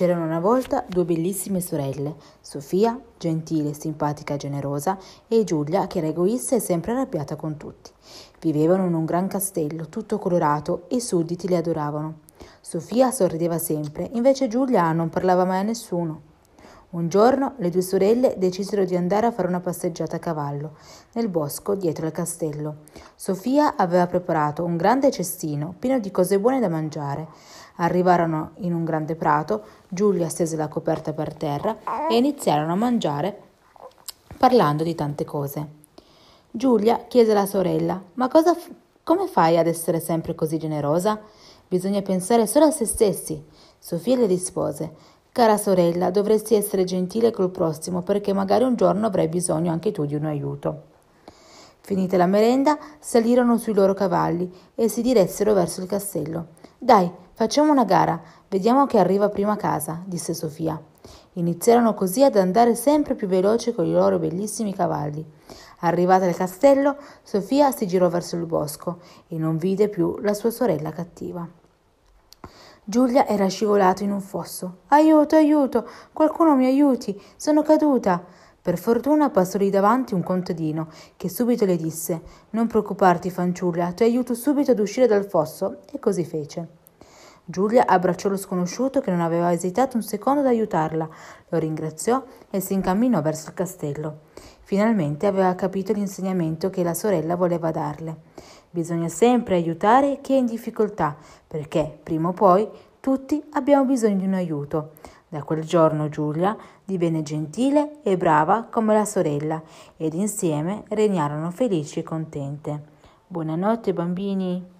C'erano una volta due bellissime sorelle, Sofia, gentile, simpatica e generosa, e Giulia, che era egoista e sempre arrabbiata con tutti. Vivevano in un gran castello, tutto colorato, e i sudditi le adoravano. Sofia sorrideva sempre, invece Giulia non parlava mai a nessuno. Un giorno le due sorelle decisero di andare a fare una passeggiata a cavallo nel bosco dietro al castello. Sofia aveva preparato un grande cestino pieno di cose buone da mangiare. Arrivarono in un grande prato, Giulia stese la coperta per terra e iniziarono a mangiare parlando di tante cose. Giulia chiese alla sorella: Ma cosa f- come fai ad essere sempre così generosa? Bisogna pensare solo a se stessi. Sofia le rispose: Cara sorella, dovresti essere gentile col prossimo perché magari un giorno avrai bisogno anche tu di un aiuto. Finita la merenda, salirono sui loro cavalli e si diressero verso il castello. Dai, facciamo una gara, vediamo chi arriva prima a casa, disse Sofia. Iniziarono così ad andare sempre più veloce con i loro bellissimi cavalli. Arrivata al castello, Sofia si girò verso il bosco e non vide più la sua sorella cattiva. Giulia era scivolata in un fosso. Aiuto, aiuto, qualcuno mi aiuti, sono caduta. Per fortuna passò lì davanti un contadino, che subito le disse Non preoccuparti, fanciulla, ti aiuto subito ad uscire dal fosso, e così fece. Giulia abbracciò lo sconosciuto che non aveva esitato un secondo ad aiutarla, lo ringraziò e si incamminò verso il castello. Finalmente aveva capito l'insegnamento che la sorella voleva darle. Bisogna sempre aiutare chi è in difficoltà, perché prima o poi tutti abbiamo bisogno di un aiuto. Da quel giorno Giulia divenne gentile e brava come la sorella ed insieme regnarono felici e contente. Buonanotte bambini!